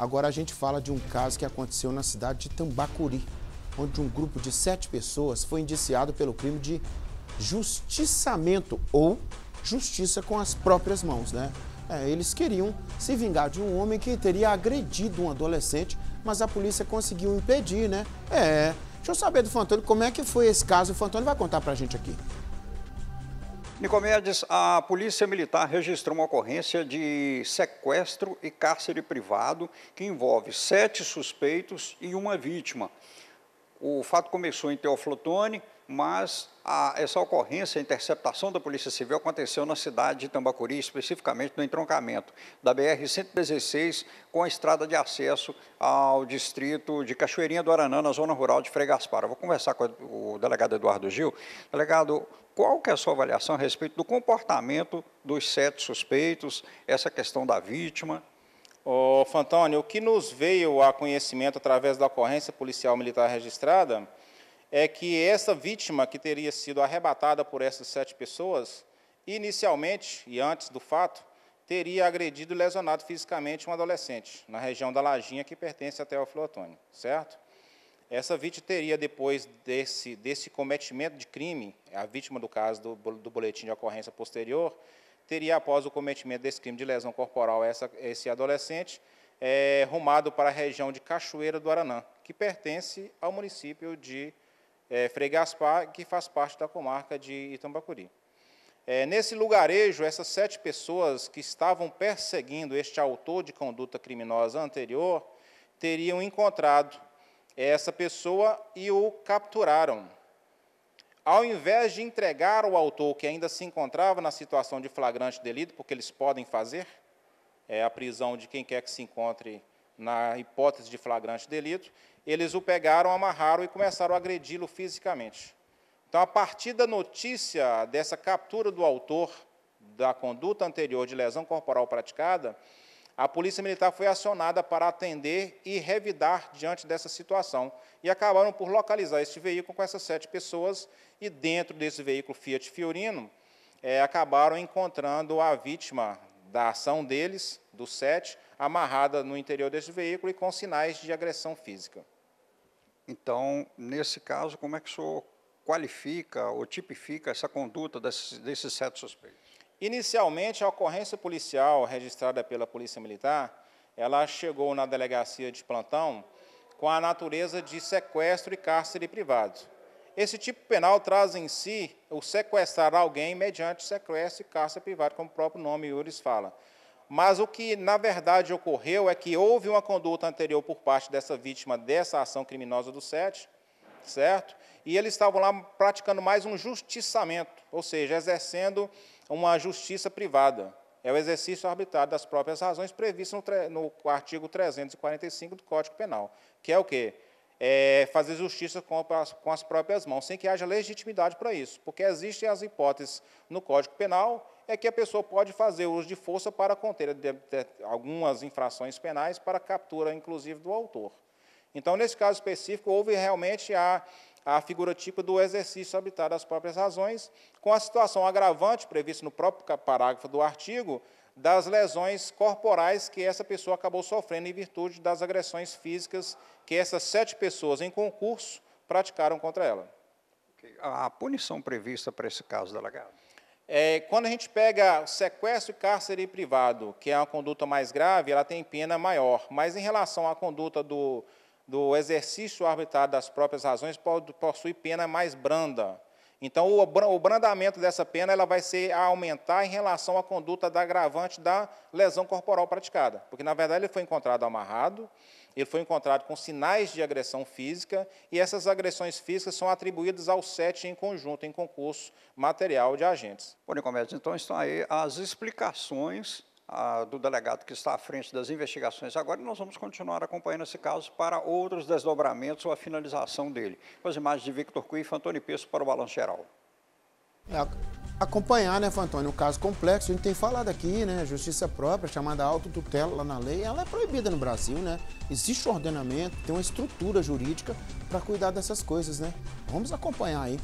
Agora a gente fala de um caso que aconteceu na cidade de Tambacuri, onde um grupo de sete pessoas foi indiciado pelo crime de justiçamento ou justiça com as próprias mãos, né? É, eles queriam se vingar de um homem que teria agredido um adolescente, mas a polícia conseguiu impedir, né? É. Deixa eu saber do Fantônio como é que foi esse caso. O Fantônio vai contar pra gente aqui. Nicomedes, a Polícia Militar registrou uma ocorrência de sequestro e cárcere privado que envolve sete suspeitos e uma vítima. O fato começou em Teoflotone, mas a, essa ocorrência, a interceptação da Polícia Civil aconteceu na cidade de Tambacuri, especificamente no entroncamento da BR-116 com a estrada de acesso ao distrito de Cachoeirinha do Aranã, na zona rural de Frei Gaspar. Eu vou conversar com o delegado Eduardo Gil. Delegado, qual que é a sua avaliação a respeito do comportamento dos sete suspeitos, essa questão da vítima? Ô, Fantônio, o que nos veio a conhecimento através da ocorrência policial militar registrada é que essa vítima que teria sido arrebatada por essas sete pessoas, inicialmente e antes do fato, teria agredido e lesionado fisicamente um adolescente na região da Lajinha que pertence até ao Otônio, certo? Essa vítima teria, depois desse, desse cometimento de crime, a vítima do caso do, do boletim de ocorrência posterior, teria, após o cometimento desse crime de lesão corporal, essa, esse adolescente, é, rumado para a região de Cachoeira do Aranã, que pertence ao município de é, Frei Gaspar, que faz parte da comarca de Itambacuri. É, nesse lugarejo, essas sete pessoas que estavam perseguindo este autor de conduta criminosa anterior teriam encontrado essa pessoa e o capturaram. Ao invés de entregar o autor que ainda se encontrava na situação de flagrante delito, porque eles podem fazer, é a prisão de quem quer que se encontre na hipótese de flagrante delito, eles o pegaram, amarraram e começaram a agredi-lo fisicamente. Então, a partir da notícia dessa captura do autor da conduta anterior de lesão corporal praticada, a Polícia Militar foi acionada para atender e revidar diante dessa situação. E acabaram por localizar este veículo com essas sete pessoas, e dentro desse veículo Fiat Fiorino, é, acabaram encontrando a vítima da ação deles, dos sete, amarrada no interior desse veículo e com sinais de agressão física. Então, nesse caso, como é que o senhor qualifica ou tipifica essa conduta desses, desses sete suspeitos? Inicialmente, a ocorrência policial registrada pela Polícia Militar, ela chegou na delegacia de plantão com a natureza de sequestro e cárcere privado. Esse tipo penal traz em si o sequestrar alguém mediante sequestro e caça privada, como o próprio nome Iures fala. Mas o que, na verdade, ocorreu é que houve uma conduta anterior por parte dessa vítima dessa ação criminosa do SET, certo? E eles estavam lá praticando mais um justiçamento, ou seja, exercendo uma justiça privada. É o exercício arbitrário das próprias razões previsto no, no artigo 345 do Código Penal, que é o quê? é, fazer justiça com, com as próprias mãos, sem que haja legitimidade para isso, porque existem as hipóteses no Código Penal é que a pessoa pode fazer uso de força para conter de, de, algumas infrações penais para captura, inclusive, do autor. Então, nesse caso específico, houve realmente a, a figura típica do exercício habitado das próprias razões, com a situação agravante prevista no próprio parágrafo do artigo, das lesões corporais que essa pessoa acabou sofrendo em virtude das agressões físicas que essas sete pessoas em concurso praticaram contra ela. A punição prevista para esse caso, delegado? É, quando a gente pega sequestro, cárcere privado, que é uma conduta mais grave, ela tem pena maior. Mas em relação à conduta do, do exercício arbitrário das próprias razões, pode, possui pena mais branda. Então, o brandamento dessa pena ela vai ser a aumentar em relação à conduta da agravante da lesão corporal praticada, porque, na verdade, ele foi encontrado amarrado, ele foi encontrado com sinais de agressão física, e essas agressões físicas são atribuídas ao sete em conjunto, em concurso material de agentes. Bom, Nicomedes, então estão aí as explicações do delegado que está à frente das investigações agora, e nós vamos continuar acompanhando esse caso para outros desdobramentos ou a finalização dele. Com as imagens de Victor e Fantoni Peço para o Balanço Geral. É, acompanhar, né, Fantoni, um caso complexo, a gente tem falado aqui, né, justiça própria, chamada autotutela lá na lei, ela é proibida no Brasil, né, existe um ordenamento, tem uma estrutura jurídica para cuidar dessas coisas, né, vamos acompanhar aí.